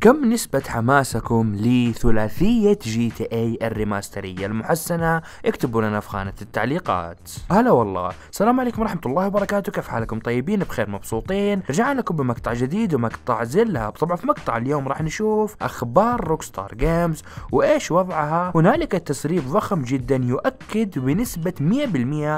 كم نسبة حماسكم لثلاثية جي تي اي الريماسترية المحسنة اكتبوا لنا في خانة التعليقات هلا والله السلام عليكم ورحمة الله وبركاته كيف حالكم طيبين بخير مبسوطين رجعنا لكم بمقطع جديد ومقطع زلها طبعا في مقطع اليوم راح نشوف اخبار روكستار جيمز وايش وضعها هنالك تسريب ضخم جدا يؤكد بنسبة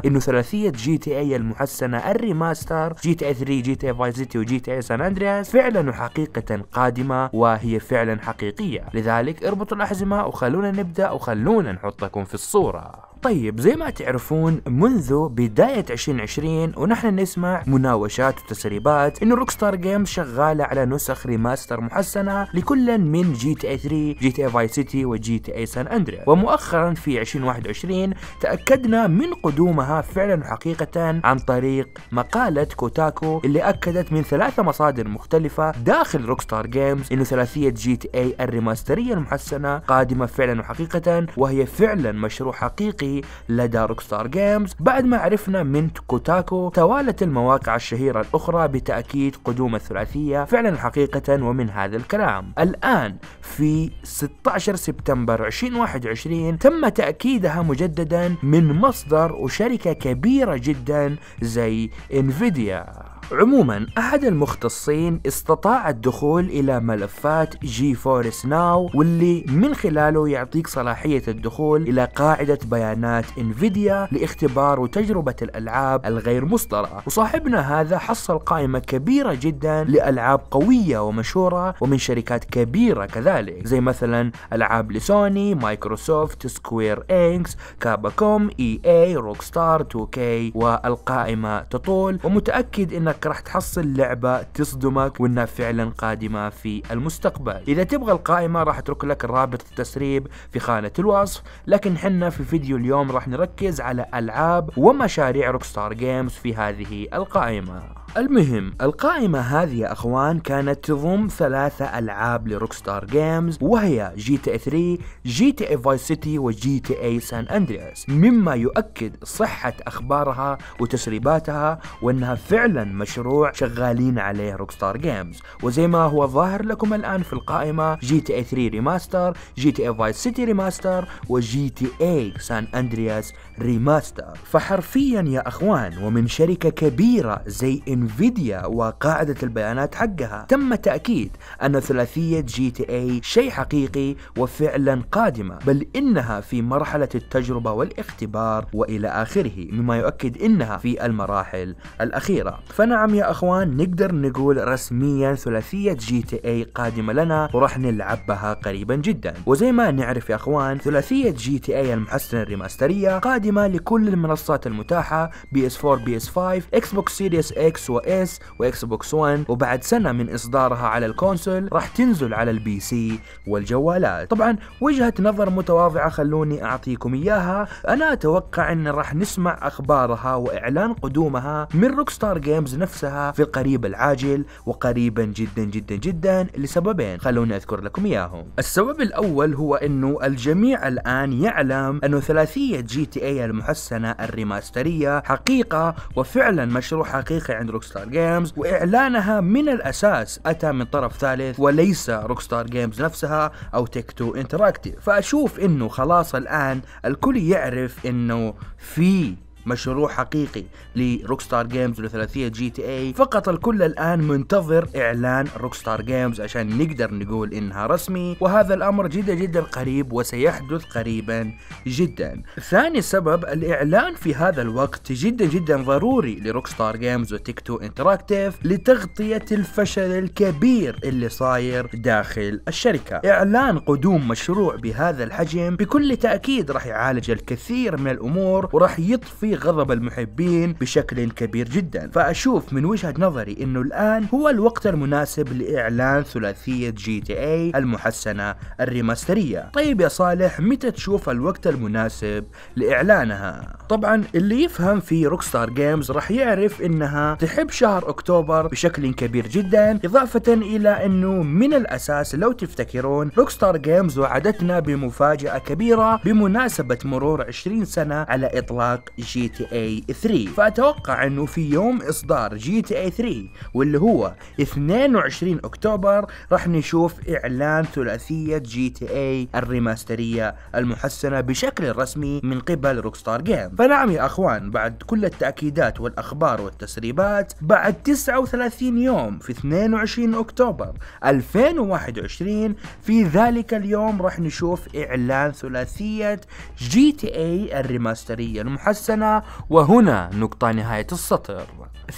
100% انه ثلاثية جي تي اي المحسنة الريماستر جي تي اي 3 جي تي اي فايس سيتي وجي تي اي سان اندرياس فعلا وحقيقة قادمة و هي فعلا حقيقية لذلك اربطوا الأحزمة وخلونا نبدأ وخلونا نحطكم في الصورة طيب زي ما تعرفون منذ بداية 2020 ونحن نسمع مناوشات وتسريبات انه روك ستار جيمز شغالة على نسخ ريماستر محسنة لكل من جي تي اي 3 جي تي اي فاي سيتي وجي تي اي سان اندريا ومؤخرا في 2021 تأكدنا من قدومها فعلا وحقيقة عن طريق مقالة كوتاكو اللي أكدت من ثلاثة مصادر مختلفة داخل روك ستار جيمز انه ثلاثية جي تي اي الريماسترية المحسنة قادمة فعلا وحقيقة وهي فعلا مشروع حقيقي الحصري لدى روكستار جيمز بعد ما عرفنا من كوتاكو توالت المواقع الشهيرة الأخرى بتأكيد قدوم الثلاثية فعلا حقيقة ومن هذا الكلام الآن في 16 سبتمبر 2021 تم تأكيدها مجددا من مصدر وشركة كبيرة جدا زي انفيديا عموما أحد المختصين استطاع الدخول إلى ملفات جي فورس ناو واللي من خلاله يعطيك صلاحية الدخول إلى قاعدة بيانات انفيديا لاختبار وتجربة الألعاب الغير مصدرة وصاحبنا هذا حصل قائمة كبيرة جدا لألعاب قوية ومشهورة ومن شركات كبيرة كذلك زي مثلا ألعاب لسوني مايكروسوفت سكوير انكس كاباكوم اي اي روك ستار 2 كي والقائمة تطول ومتأكد انك انك راح تحصل لعبه تصدمك وانها فعلا قادمه في المستقبل اذا تبغى القائمه راح اترك لك رابط التسريب في خانه الوصف لكن حنا في فيديو اليوم راح نركز على العاب ومشاريع روكستار جيمز في هذه القائمه المهم القائمة هذه يا أخوان كانت تضم ثلاثة ألعاب لروكستار جيمز وهي جي تي 3 إيه جي تي اي فاي سيتي وجي تي اي سان أندرياس مما يؤكد صحة أخبارها وتسريباتها وأنها فعلا مشروع شغالين عليه روكستار جيمز وزي ما هو ظاهر لكم الآن في القائمة جي تي اي 3 ريماستر جي تي اي فاي سيتي ريماستر وجي تي اي سان أندرياس ريماستر فحرفيا يا أخوان ومن شركة كبيرة زي انفيديا وقاعدة البيانات حقها تم تأكيد أن ثلاثية جي تي اي شيء حقيقي وفعلا قادمة بل إنها في مرحلة التجربة والاختبار وإلى آخره مما يؤكد إنها في المراحل الأخيرة فنعم يا أخوان نقدر نقول رسميا ثلاثية جي تي اي قادمة لنا وراح نلعبها قريبا جدا وزي ما نعرف يا أخوان ثلاثية جي تي اي المحسنة الريماسترية قادمة لكل المنصات المتاحة بي اس 4 بي اس 5 اكس بوكس سيريس اكس اس واكس بوكس 1 وبعد سنة من اصدارها على الكونسول راح تنزل على البي سي والجوالات طبعا وجهة نظر متواضعة خلوني اعطيكم اياها انا اتوقع ان راح نسمع اخبارها واعلان قدومها من روكستار جيمز نفسها في القريب العاجل وقريبا جدا جدا جدا لسببين خلوني اذكر لكم اياهم السبب الاول هو انه الجميع الان يعلم انه ثلاثية جي تي اي المحسنة الريماسترية حقيقة وفعلا مشروع حقيقي عند روكستار جيمز واعلانها من الاساس اتى من طرف ثالث وليس روكستار جيمز نفسها او تيك تو انتراكتيف فاشوف انه خلاص الان الكل يعرف انه في مشروع حقيقي لروكستار جيمز وثلاثية جي تي اي فقط الكل الآن منتظر إعلان روكستار جيمز عشان نقدر نقول إنها رسمي وهذا الأمر جدا جدا قريب وسيحدث قريبا جدا ثاني سبب الإعلان في هذا الوقت جدا جدا ضروري لروكستار جيمز وتيك تو انتراكتيف لتغطية الفشل الكبير اللي صاير داخل الشركة إعلان قدوم مشروع بهذا الحجم بكل تأكيد راح يعالج الكثير من الأمور وراح يطفي غضب المحبين بشكل كبير جدا فأشوف من وجهة نظري أنه الآن هو الوقت المناسب لإعلان ثلاثية جي تي اي المحسنة الريماسترية طيب يا صالح متى تشوف الوقت المناسب لإعلانها طبعا اللي يفهم في روكستار جيمز راح يعرف أنها تحب شهر أكتوبر بشكل كبير جدا إضافة إلى أنه من الأساس لو تفتكرون روكستار جيمز وعدتنا بمفاجأة كبيرة بمناسبة مرور 20 سنة على إطلاق جي جي تي اي 3 فاتوقع انه في يوم اصدار جي تي اي 3 واللي هو 22 اكتوبر راح نشوف اعلان ثلاثية جي تي اي الريماسترية المحسنة بشكل رسمي من قبل روكستار جيم فنعم يا اخوان بعد كل التأكيدات والاخبار والتسريبات بعد 39 يوم في 22 اكتوبر 2021 في ذلك اليوم راح نشوف اعلان ثلاثية جي تي اي الريماسترية المحسنة وهنا نقطة نهاية السطر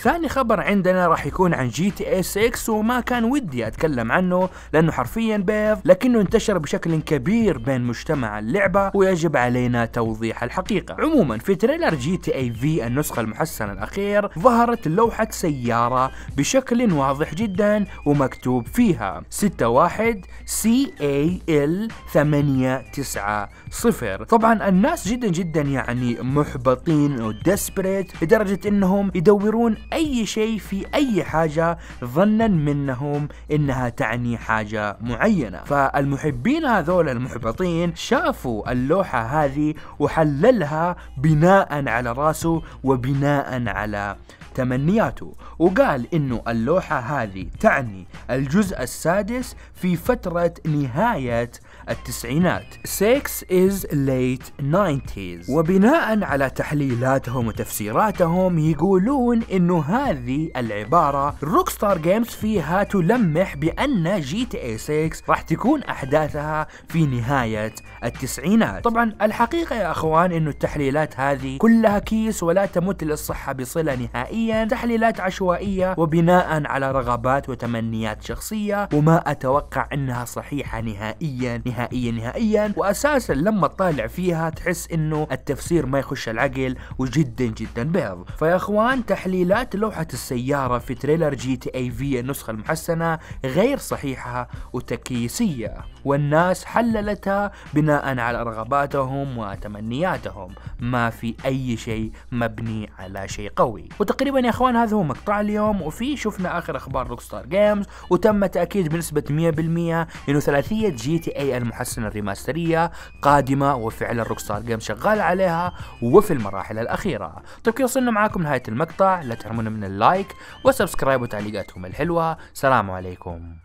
ثاني خبر عندنا راح يكون عن جي تي اي 6 وما كان ودي اتكلم عنه لانه حرفيا بيض لكنه انتشر بشكل كبير بين مجتمع اللعبة ويجب علينا توضيح الحقيقة عموما في تريلر جي تي اي في النسخة المحسنة الاخير ظهرت لوحة سيارة بشكل واضح جدا ومكتوب فيها 61 سي اي ال 890 طبعا الناس جدا جدا يعني محبطين متعبين وديسبريت لدرجة انهم يدورون اي شيء في اي حاجة ظنا منهم انها تعني حاجة معينة فالمحبين هذول المحبطين شافوا اللوحة هذه وحللها بناء على راسه وبناء على تمنياته وقال انه اللوحة هذه تعني الجزء السادس في فترة نهاية التسعينات 6 is late 90s وبناء على تحليل تحليلاتهم وتفسيراتهم يقولون انه هذه العبارة روكستار جيمز فيها تلمح بان جي تي اي 6 راح تكون احداثها في نهاية التسعينات طبعا الحقيقة يا اخوان انه التحليلات هذه كلها كيس ولا تمت للصحة بصلة نهائيا تحليلات عشوائية وبناء على رغبات وتمنيات شخصية وما اتوقع انها صحيحة نهائيا نهائيا نهائيا واساسا لما تطالع فيها تحس انه التفسير ما يخش العقل وجدا جدا بيض فيا اخوان تحليلات لوحة السيارة في تريلر جي تي اي في النسخة المحسنة غير صحيحة وتكييسية والناس حللتها بناء على رغباتهم وتمنياتهم ما في اي شيء مبني على شيء قوي وتقريبا يا اخوان هذا هو مقطع اليوم وفي شفنا اخر اخبار روك ستار جيمز وتم تاكيد بنسبه 100% انه ثلاثيه جي تي اي المحسنه الريماستريه قادمه وفعلا روك ستار جيمز شغال عليها وفي المراحل المرحلة الأخيرة طيب كذا وصلنا معاكم نهاية المقطع لا تحرمونا من اللايك والسبسكرايب وتعليقاتكم الحلوة سلام عليكم